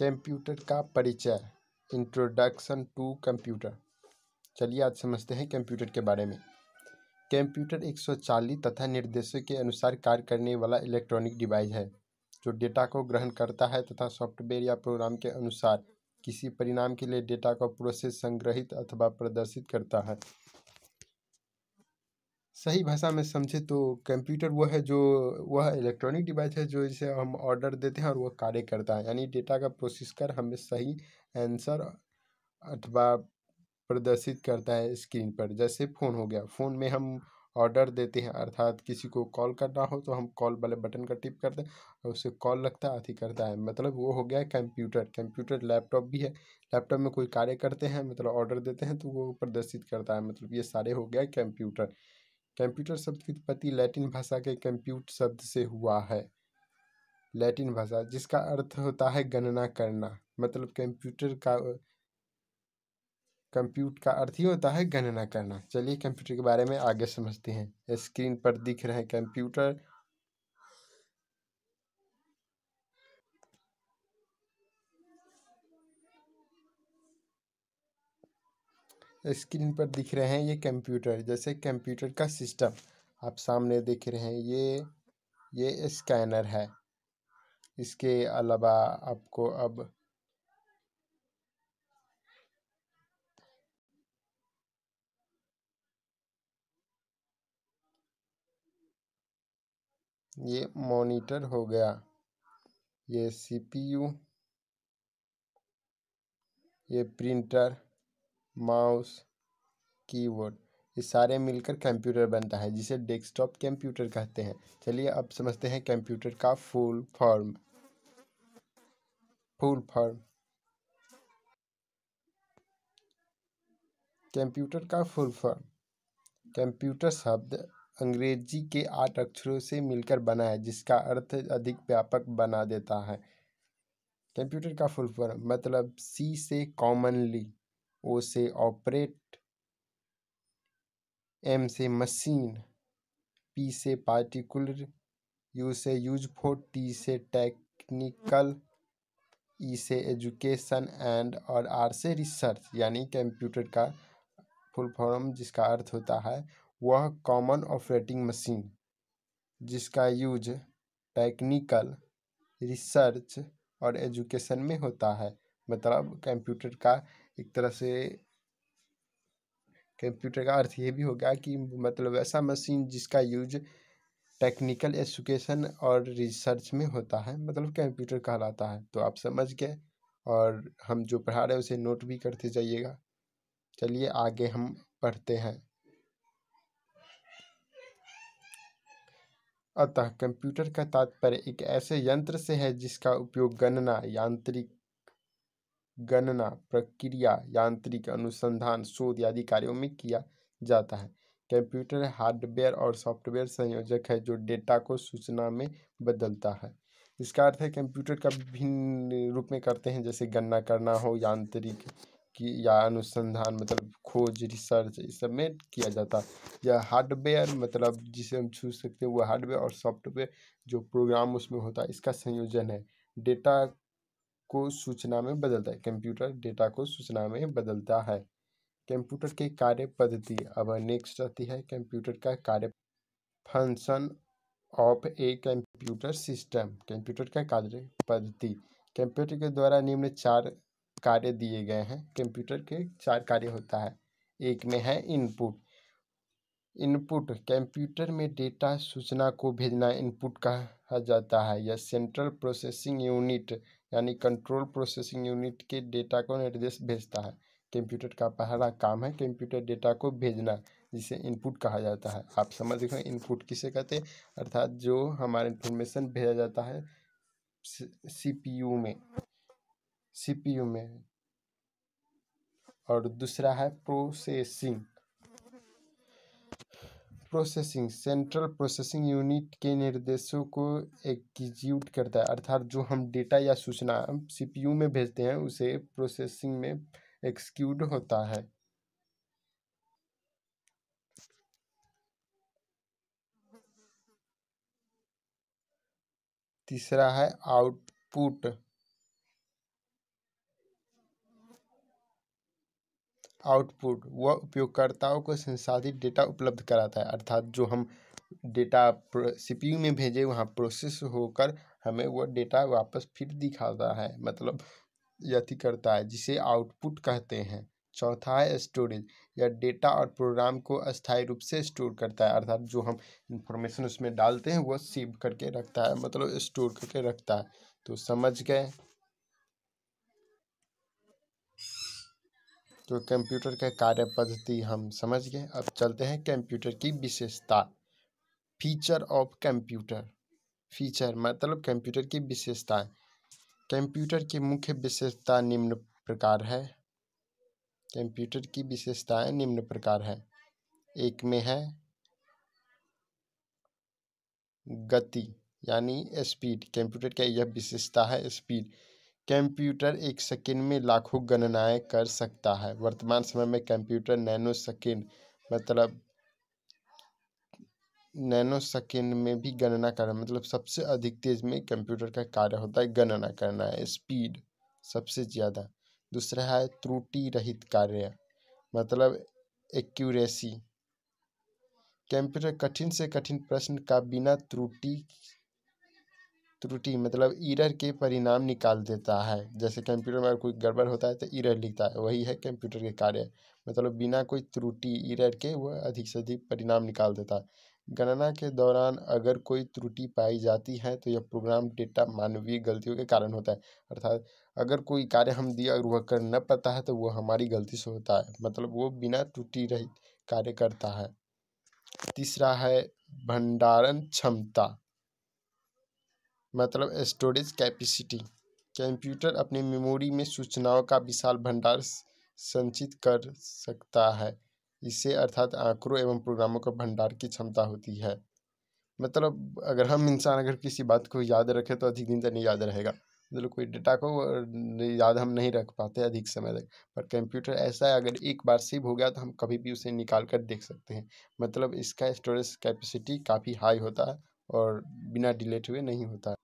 computer का परिचय introduction to computer चलिए आज समझते हैं कंप्यूटर के बारे में कंप्यूटर एक तथा निर्देशों के अनुसार कार्य करने वाला इलेक्ट्रॉनिक डिवाइस है जो डेटा को ग्रहण करता है तथा सॉफ्टवेयर या प्रोग्राम के अनुसार किसी परिणाम के लिए डेटा को प्रोसेस संग्रहित अथवा प्रदर्शित करता है सही भाषा में समझे तो कंप्यूटर वो है जो वह इलेक्ट्रॉनिक डिवाइस है जो इसे हम ऑर्डर देते हैं और वह कार्य करता है यानी डेटा का प्रोसेस कर हमें सही आंसर अथवा प्रदर्शित करता है स्क्रीन पर जैसे फ़ोन हो गया फ़ोन में हम ऑर्डर देते हैं अर्थात किसी को कॉल करना हो तो हम कॉल वाले बटन का टिप करते हैं और उसे कॉल लगता है अथी करता है मतलब वो हो गया कंप्यूटर कंप्यूटर लैपटॉप भी है लैपटॉप में कोई कार्य करते हैं मतलब ऑर्डर देते हैं तो वो प्रदर्शित करता है मतलब ये सारे हो गया कंप्यूटर कंप्यूटर शब्द की उत्पत्ति लैटिन भाषा के कंप्यूट शब्द से हुआ है लैटिन भाषा जिसका अर्थ होता है गणना करना मतलब कंप्यूटर का कंप्यूट का अर्थ ही होता है गणना करना चलिए कंप्यूटर के बारे में आगे समझते हैं स्क्रीन पर दिख रहे हैं कंप्यूटर स्क्रीन पर दिख रहे हैं ये कंप्यूटर जैसे कंप्यूटर का सिस्टम आप सामने देख रहे हैं ये ये स्कैनर है इसके अलावा आपको अब ये मॉनिटर हो गया ये सीपीयू ये प्रिंटर माउस कीबोर्ड ये सारे मिलकर कंप्यूटर बनता है जिसे डेस्कटॉप कंप्यूटर कहते हैं चलिए अब समझते हैं कंप्यूटर का full form full form computer का फुल फॉर्म कंप्यूटर शब्द अंग्रेजी के आठ अक्षरों से मिलकर बना है जिसका अर्थ अधिक व्यापक बना देता है कंप्यूटर का फुल फॉर्म मतलब सी से कॉमनली ओ से ऑपरेट एम से मशीन पी से पार्टिकुलर यू से यूजफुल टी से टेक्निकल ई से एजुकेशन एंड और आर से रिसर्च यानी कंप्यूटर का फुल फॉर्म जिसका अर्थ होता है वह कॉमन ऑपरेटिंग मशीन जिसका यूज टेक्निकल रिसर्च और एजुकेशन में होता है मतलब कंप्यूटर का एक तरह से कंप्यूटर का अर्थ ये भी होगा कि मतलब ऐसा मशीन जिसका यूज टेक्निकल एजुकेशन और रिसर्च में होता है मतलब कंप्यूटर कहलाता है तो आप समझ गए और हम जो पढ़ा रहे हैं उसे नोट भी करते जाइएगा चलिए आगे हम पढ़ते हैं अतः कंप्यूटर का तात्पर्य एक ऐसे यंत्र से है जिसका उपयोग गणना यांत्रिक गणना प्रक्रिया यांत्रिक अनुसंधान शोध आदि कार्यों में किया जाता है कंप्यूटर हार्डवेयर और सॉफ्टवेयर संयोजक है जो डेटा को सूचना में बदलता है इसका अर्थ है कंप्यूटर का विभिन्न रूप में करते हैं जैसे गणना करना हो यांत्रिक की या अनुसंधान मतलब खोज रिसर्च इस सब में किया जाता है या हार्डवेयर मतलब जिसे हम छू सकते हैं वो हार्डवेयर और सॉफ्टवेयर जो प्रोग्राम उसमें होता है इसका संयोजन है डेटा को सूचना में बदलता है कंप्यूटर डेटा को सूचना में बदलता है कंप्यूटर की कार्य पद्धति अब नेक्स्ट रहती है कंप्यूटर का कार्य function of a computer system computer का कार्य पद्धति कंप्यूटर के द्वारा निम्न चार कार्य दिए गए हैं कंप्यूटर के चार कार्य होता है एक में है इनपुट इनपुट कंप्यूटर में डेटा सूचना को भेजना इनपुट कहा जाता है यह सेंट्रल प्रोसेसिंग यूनिट यानी कंट्रोल प्रोसेसिंग यूनिट के डेटा को निर्देश भेजता है कंप्यूटर का पहला काम है कंप्यूटर डेटा को भेजना जिसे इनपुट कहा जाता है आप समझ गए इनपुट किसे कहते हैं अर्थात जो हमारा इन्फॉर्मेशन भेजा जाता है सी में सी में और दूसरा है processing processing central processing unit के निर्देशों को एग्जीक्यूट करता है अर्थात जो हम डेटा या सूचना सीपीयू में भेजते हैं उसे प्रोसेसिंग में एक्सक्यूट होता है तीसरा है आउटपुट आउटपुट वह उपयोगकर्ताओं को संसाधित डेटा उपलब्ध कराता है अर्थात जो हम डेटा सी पी यू में भेजे वहाँ प्रोसेस होकर हमें वह डेटा वापस फिर दिखाता है मतलब यति करता है जिसे आउटपुट कहते हैं चौथा है स्टोरेज या डेटा और प्रोग्राम को अस्थायी रूप से स्टोर करता है अर्थात जो हम इंफॉर्मेशन उसमें डालते हैं वह सेव करके रखता है मतलब स्टोर करके रखता है तो समझ गए तो कंप्यूटर का कार्य पद्धति हम समझ गए अब चलते हैं कंप्यूटर की विशेषता फीचर ऑफ कंप्यूटर फीचर मतलब कंप्यूटर की विशेषता कंप्यूटर की मुख्य विशेषता निम्न प्रकार है कंप्यूटर की विशेषताएं निम्न प्रकार है एक में है गति यानी स्पीड कंप्यूटर का यह विशेषता है स्पीड कंप्यूटर एक सेकंड में लाखों गणनाएं कर सकता है वर्तमान समय में कंप्यूटर नैनो सेकंड मतलब नैनो सेकंड में भी गणना करना मतलब सबसे अधिक तेज में कंप्यूटर का कार्य होता है गणना करना है स्पीड सबसे ज़्यादा दूसरा है त्रुटि रहित कार्य मतलब एक्यूरेसी कंप्यूटर कठिन से कठिन प्रश्न का बिना त्रुटि त्रुटि मतलब इरर के परिणाम निकाल देता है जैसे कंप्यूटर में अगर कोई गड़बड़ होता है तो इरर लिखता है वही है कंप्यूटर के कार्य मतलब बिना कोई त्रुटि इरर के वह अधिक से अधिक परिणाम निकाल देता है गणना के दौरान अगर कोई त्रुटि पाई जाती है तो यह प्रोग्राम डेटा मानवीय गलतियों के कारण होता है अर्थात अगर कोई कार्य हम दिया और वह कर न पाता है तो वह हमारी गलती से होता है मतलब वो बिना त्रुटि रहित कार्य करता है तीसरा है भंडारण क्षमता मतलब स्टोरेज कैपेसिटी कंप्यूटर अपनी मेमोरी में सूचनाओं का विशाल भंडार संचित कर सकता है इससे अर्थात आंकड़ों एवं प्रोग्रामों का भंडार की क्षमता होती है मतलब अगर हम इंसान अगर किसी बात को याद रखें तो अधिक दिन तक नहीं याद रहेगा मतलब कोई डेटा को याद हम नहीं रख पाते अधिक समय तक पर कंप्यूटर ऐसा है अगर एक बार सेव हो गया तो हम कभी भी उसे निकाल कर देख सकते हैं मतलब इसका स्टोरेज कैपेसिटी काफ़ी हाई होता है और बिना डिलेट हुए नहीं होता